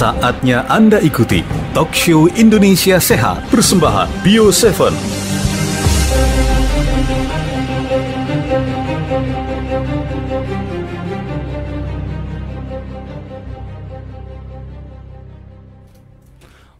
Saatnya Anda ikuti Talk Show Indonesia Sehat Persembahan Bio 7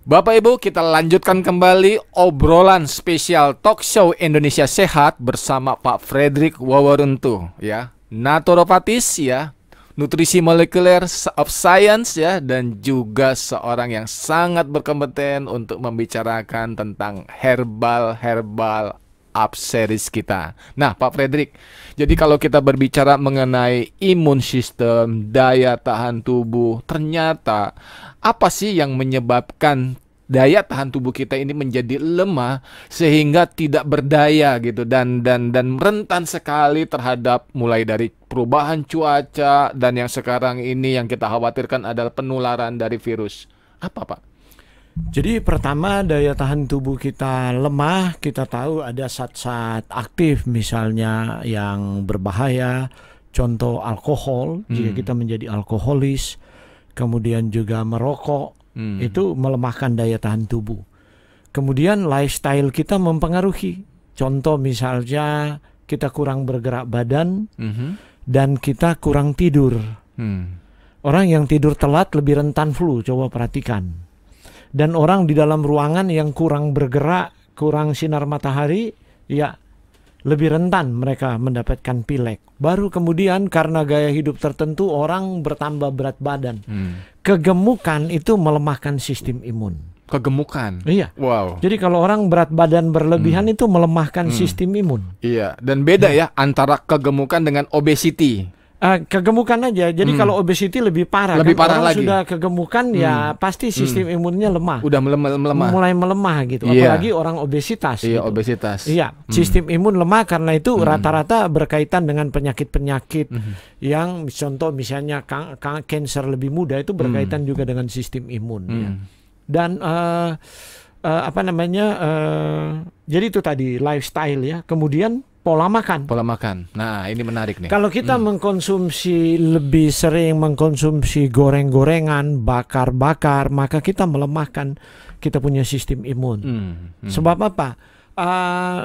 Bapak Ibu, kita lanjutkan kembali obrolan spesial talk show Indonesia Sehat bersama Pak Frederick Wawaruntu ya, naturopatis ya, nutrisi molekuler of science ya dan juga seorang yang sangat berkompeten untuk membicarakan tentang herbal-herbal up series kita. Nah, Pak Frederick, jadi kalau kita berbicara mengenai imun sistem, daya tahan tubuh, ternyata apa sih yang menyebabkan daya tahan tubuh kita ini menjadi lemah sehingga tidak berdaya gitu dan dan dan rentan sekali terhadap mulai dari perubahan cuaca dan yang sekarang ini yang kita khawatirkan adalah penularan dari virus. Apa, Pak? Jadi pertama daya tahan tubuh kita lemah, kita tahu ada saat-saat aktif misalnya yang berbahaya, contoh alkohol, hmm. jika kita menjadi alkoholis, kemudian juga merokok, Hmm. Itu melemahkan daya tahan tubuh. Kemudian lifestyle kita mempengaruhi. Contoh misalnya kita kurang bergerak badan hmm. dan kita kurang tidur. Hmm. Orang yang tidur telat lebih rentan flu, coba perhatikan. Dan orang di dalam ruangan yang kurang bergerak, kurang sinar matahari, ya lebih rentan mereka mendapatkan pilek. Baru kemudian karena gaya hidup tertentu orang bertambah berat badan. Hmm. Kegemukan itu melemahkan sistem imun kegemukan. Iya. Wow. Jadi kalau orang berat badan berlebihan hmm. itu melemahkan hmm. sistem imun. Iya, dan beda ya. ya antara kegemukan dengan obesity. Uh, kegemukan aja. Jadi hmm. kalau obesity lebih parah, lebih kan? parah Orang lagi. Sudah kegemukan ya hmm. ya pasti hmm. sistem hmm. imunnya lemah. Udah melemah, Mulai melemah gitu. Yeah. Apalagi orang obesitas. Iya, gitu. obesitas. Iya, hmm. sistem imun lemah karena itu hmm. rata-rata hmm. berkaitan dengan penyakit-penyakit hmm. yang contoh misalnya kanker kan lebih muda itu hmm. berkaitan hmm. juga dengan sistem imun ya. hmm. ya. Dan uh, uh, apa namanya? Uh, jadi itu tadi lifestyle ya. Kemudian pola makan. Pola makan. Nah, ini menarik nih. Kalau kita hmm. mengkonsumsi lebih sering mengkonsumsi goreng-gorengan, bakar-bakar, maka kita melemahkan kita punya sistem imun. Hmm. Hmm. Sebab apa? Uh,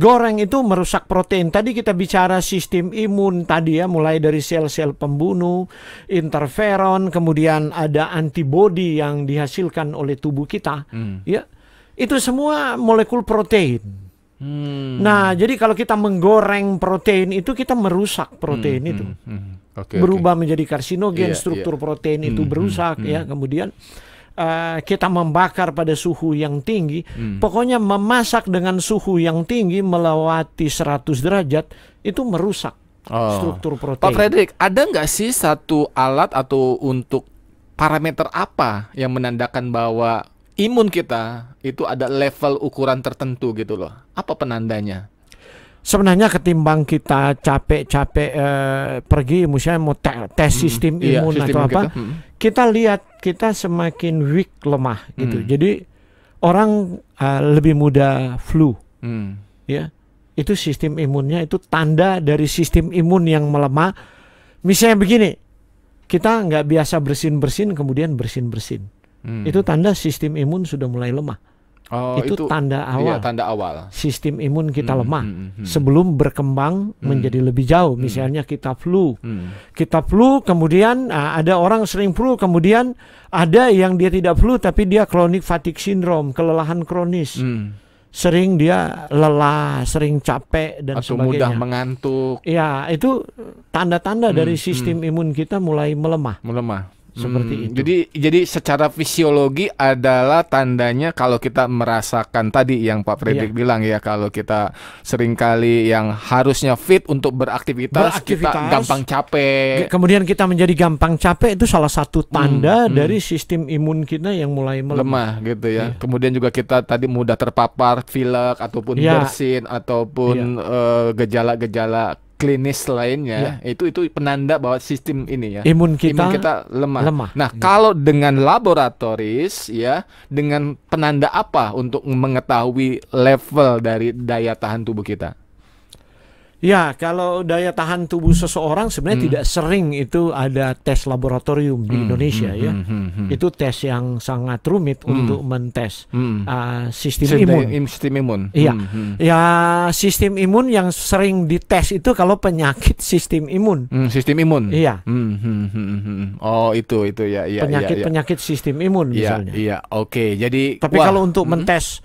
goreng itu merusak protein. Tadi kita bicara sistem imun tadi ya, mulai dari sel-sel pembunuh, interferon, kemudian ada antibodi yang dihasilkan oleh tubuh kita. Hmm. Ya, itu semua molekul protein. Hmm. Nah, jadi kalau kita menggoreng protein itu kita merusak protein hmm, itu. Hmm, hmm. hmm. Okay, Berubah okay. menjadi karsinogen, yeah, struktur yeah. protein hmm, itu hmm, berusak hmm, ya. Hmm. Kemudian uh, kita membakar pada suhu yang tinggi, hmm. pokoknya memasak dengan suhu yang tinggi melewati 100 derajat itu merusak oh. struktur protein. Pak Frederick, ada nggak sih satu alat atau untuk parameter apa yang menandakan bahwa imun kita itu ada level ukuran tertentu gitu loh. Apa penandanya? sebenarnya ketimbang kita capek-capek eh, pergi misalnya mau te tes hmm, sistem iya, imun iya, sistem atau apa kita, hmm. kita lihat kita semakin weak lemah gitu. hmm. gitu jadi orang uh, lebih mudah flu hmm. ya itu sistem imunnya itu tanda dari sistem imun yang melemah misalnya begini kita nggak biasa bersin bersin kemudian bersin bersin Hmm. Itu tanda sistem imun sudah mulai lemah. Oh, itu, itu tanda iya, awal. Iya, tanda awal. Sistem imun kita hmm, lemah hmm, hmm, hmm. sebelum berkembang hmm. menjadi lebih jauh. Hmm. Misalnya kita flu, hmm. kita flu, kemudian ah, ada orang sering flu, kemudian ada yang dia tidak flu tapi dia kronik fatigue syndrome, kelelahan kronis. Hmm. Sering dia lelah, sering capek dan Atau sebagainya. mudah mengantuk. Ya, itu tanda-tanda hmm, dari sistem hmm. imun kita mulai melemah. Melemah seperti hmm, itu. Jadi jadi secara fisiologi adalah tandanya kalau kita merasakan tadi yang Pak Fredrik iya. bilang ya kalau kita seringkali yang harusnya fit untuk beraktivitas, beraktivitas kita gampang capek. Kemudian kita menjadi gampang capek itu salah satu hmm, tanda hmm, dari sistem imun kita yang mulai melemah lemah, gitu ya. Iya. Kemudian juga kita tadi mudah terpapar pilek ataupun iya. bersin ataupun iya. Eh, gejala-gejala iya. gejala -gejala klinis lainnya ya. itu itu penanda bahwa sistem ini ya imun kita, imun kita lemah. lemah. Nah, ya. kalau dengan laboratoris ya dengan penanda apa untuk mengetahui level dari daya tahan tubuh kita? Ya, kalau daya tahan tubuh seseorang sebenarnya hmm. tidak sering itu ada tes laboratorium di hmm, Indonesia hmm. ya. Hmm, hmm. Hmm. Itu tes yang sangat rumit hmm. untuk mentes hmm. uh, sistem, sistem imun. sistem imun. Iya. Hmm, hmm. Ya, sistem imun yang sering dites itu kalau penyakit sistem imun. Hmm. Sistem imun. Iya. Hmm. Hmm. Oh, itu itu ya ya Penyakit-penyakit ya, ya. penyakit sistem imun ya, misalnya. Iya, oke. Okay. Jadi Tapi wah. kalau untuk hmm. mentes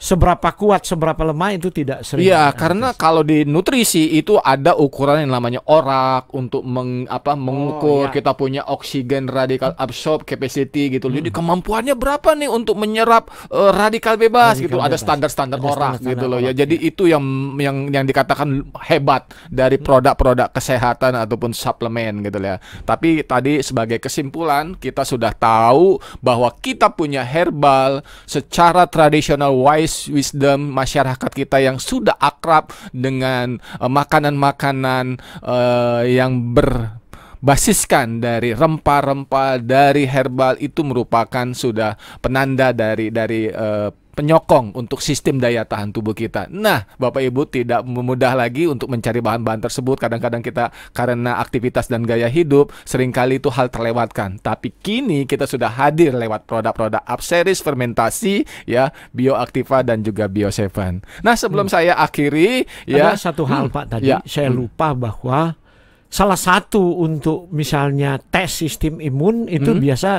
seberapa kuat seberapa lemah itu tidak sering. Iya, karena kalau di nutrisi itu ada ukuran yang namanya orak untuk meng, apa mengukur oh, iya. kita punya oksigen radikal absorb capacity gitu. Hmm. Jadi kemampuannya berapa nih untuk menyerap uh, radikal bebas radikal gitu. Bebas. Ada standar-standar orak standar gitu loh ya. Jadi iya. itu yang yang yang dikatakan hebat dari hmm. produk-produk kesehatan ataupun suplemen gitu ya. Tapi tadi sebagai kesimpulan kita sudah tahu bahwa kita punya herbal secara tradisional wise wisdom masyarakat kita yang sudah akrab dengan eh, makanan-makanan uh, yang ber basiskan dari rempah-rempah dari herbal itu merupakan sudah penanda dari dari uh, penyokong untuk sistem daya tahan tubuh kita. Nah, Bapak Ibu tidak mudah lagi untuk mencari bahan-bahan tersebut. Kadang-kadang kita karena aktivitas dan gaya hidup seringkali itu hal terlewatkan. Tapi kini kita sudah hadir lewat produk-produk Upseries fermentasi ya, Bioaktiva dan juga biosevan. Nah, sebelum hmm. saya akhiri ya ada satu hal hmm, Pak tadi ya, saya hmm. lupa bahwa salah satu untuk misalnya tes sistem imun itu hmm. biasa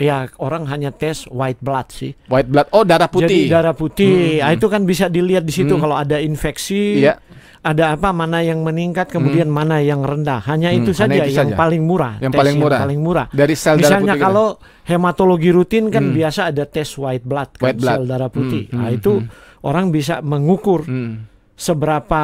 ya orang hanya tes white blood sih. White blood. Oh, darah putih. Jadi darah putih. Hmm. Nah, itu kan bisa dilihat di situ hmm. kalau ada infeksi. Iya. Ada apa mana yang meningkat hmm. kemudian hmm. mana yang rendah. Hanya itu hmm. saja itu yang saja. paling murah. Yang paling murah. Yang paling murah. Dari sel Misalnya darah putih kalau kita. hematologi rutin kan hmm. biasa ada tes white blood kan white blood. sel darah putih. Hmm. Nah, itu hmm. orang bisa mengukur hmm. seberapa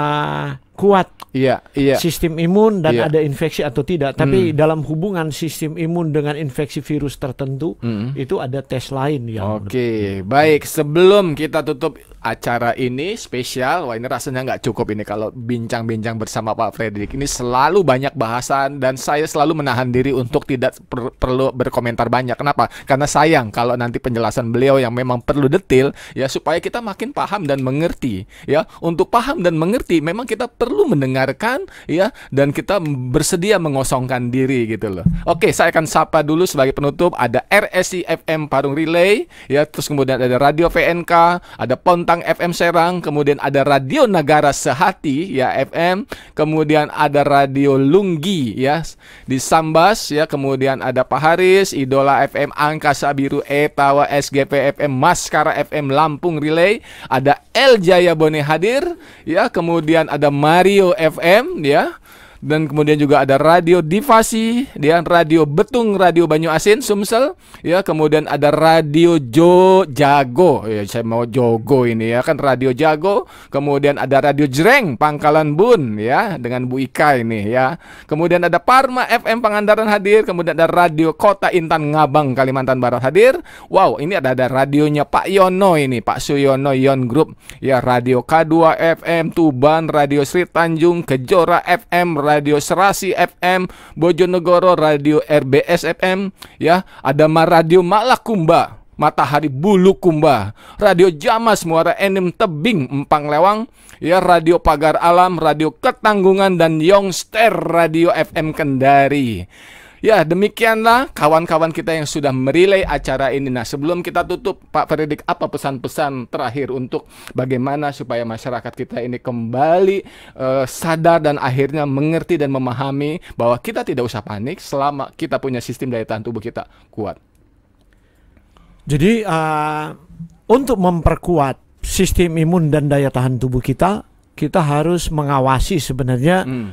kuat iya, iya. sistem imun dan iya. ada infeksi atau tidak. Tapi mm. dalam hubungan sistem imun dengan infeksi virus tertentu mm. itu ada tes lain yang Oke, okay. baik. Sebelum kita tutup acara ini spesial. Wah ini rasanya nggak cukup ini kalau bincang-bincang bersama Pak Frederick. Ini selalu banyak bahasan dan saya selalu menahan diri untuk tidak per perlu berkomentar banyak. Kenapa? Karena sayang kalau nanti penjelasan beliau yang memang perlu detail ya supaya kita makin paham dan mengerti ya. Untuk paham dan mengerti memang kita perlu mendengarkan ya dan kita bersedia mengosongkan diri gitu loh. Oke, saya akan sapa dulu sebagai penutup ada RSI FM Parung Relay ya terus kemudian ada Radio VNK, ada Pont tentang FM Serang, kemudian ada Radio Negara Sehati ya FM, kemudian ada Radio Lunggi ya di Sambas ya, kemudian ada Pak Haris, Idola FM Angkasa Biru Etawa SGP FM Maskara FM Lampung Relay, ada El Jaya Bone hadir ya, kemudian ada Mario FM ya dan kemudian juga ada Radio Divasi, dia Radio Betung, Radio Banyu Asin, Sumsel, ya kemudian ada Radio Jo Jago, ya saya mau Jogo ini ya kan Radio Jago, kemudian ada Radio Jreng, Pangkalan Bun, ya dengan Bu Ika ini ya, kemudian ada Parma FM Pangandaran hadir, kemudian ada Radio Kota Intan Ngabang Kalimantan Barat hadir, wow ini ada ada radionya Pak Yono ini, Pak Suyono Yon Group, ya Radio K2 FM Tuban, Radio Sri Tanjung, Kejora FM Radio Serasi FM Bojonegoro, Radio RBS FM ya, ada Radio Malakumba, Matahari Bulu Kumba Radio Jamas Muara Enim Tebing Empang Lewang, ya Radio Pagar Alam, Radio Ketanggungan dan Youngster Radio FM Kendari. Ya, demikianlah kawan-kawan kita yang sudah merilai acara ini. Nah, sebelum kita tutup, Pak Fredrik, apa pesan-pesan terakhir untuk bagaimana supaya masyarakat kita ini kembali uh, sadar dan akhirnya mengerti dan memahami bahwa kita tidak usah panik selama kita punya sistem daya tahan tubuh kita kuat. Jadi, uh, untuk memperkuat sistem imun dan daya tahan tubuh kita, kita harus mengawasi sebenarnya. Hmm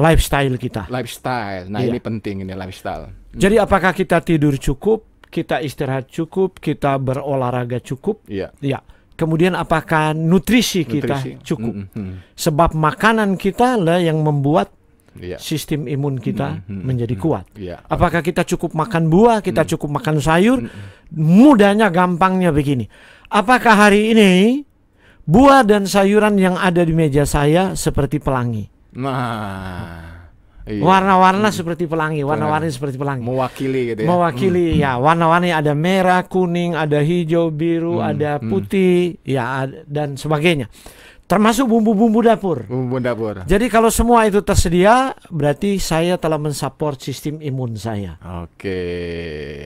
lifestyle kita. Lifestyle. Nah, iya. ini penting ini lifestyle. Hmm. Jadi apakah kita tidur cukup, kita istirahat cukup, kita berolahraga cukup? Iya. Iya. Kemudian apakah nutrisi, nutrisi. kita cukup? Mm -hmm. Sebab makanan kita lah yang membuat yeah. sistem imun kita mm-hmm. menjadi kuat. Yeah. Apakah kita cukup makan buah, kita mm cukup makan sayur? Mm-hmm. Mudahnya, gampangnya begini. Apakah hari ini buah dan sayuran yang ada di meja saya seperti pelangi? Nah. Iya. Warna-warna hmm. seperti pelangi, warna-warni seperti pelangi. Mewakili gitu ya. Mewakili hmm. ya, warna-warni ada merah, kuning, ada hijau, biru, hmm. ada hmm. putih, hmm. ya dan sebagainya. Termasuk bumbu-bumbu dapur. Bumbu dapur. Jadi kalau semua itu tersedia, berarti saya telah mensupport sistem imun saya. Oke. Okay.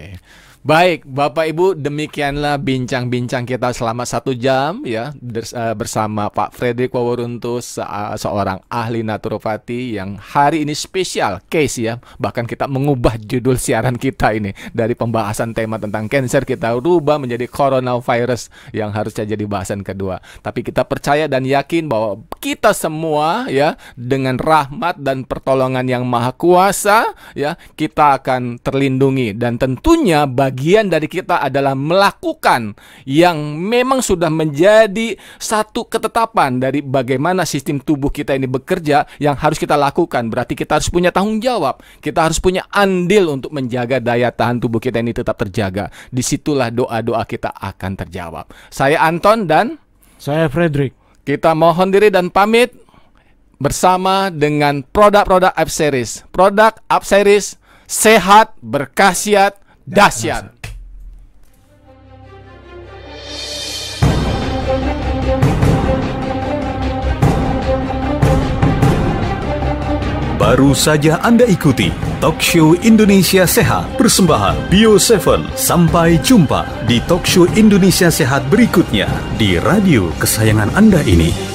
Baik, Bapak Ibu, demikianlah bincang-bincang kita selama satu jam ya eh, bersama Pak Fredrik Waworuntu, eh, seorang ahli naturopati yang hari ini spesial case ya. Bahkan kita mengubah judul siaran kita ini dari pembahasan tema tentang cancer kita rubah menjadi coronavirus yang harusnya jadi bahasan kedua. Tapi kita percaya dan yakin bahwa kita semua ya dengan rahmat dan pertolongan yang maha kuasa ya kita akan terlindungi dan tentunya bagian dari kita adalah melakukan yang memang sudah menjadi satu ketetapan dari bagaimana sistem tubuh kita ini bekerja yang harus kita lakukan. Berarti kita harus punya tanggung jawab. Kita harus punya andil untuk menjaga daya tahan tubuh kita ini tetap terjaga. Disitulah doa-doa kita akan terjawab. Saya Anton dan... Saya Frederick. Kita mohon diri dan pamit bersama dengan produk-produk Up Series. Produk Up Series sehat, berkhasiat, dahsyat. Baru saja Anda ikuti Talk Show Indonesia Sehat Persembahan Bio 7. Sampai jumpa di Talk Show Indonesia Sehat berikutnya di radio kesayangan Anda ini.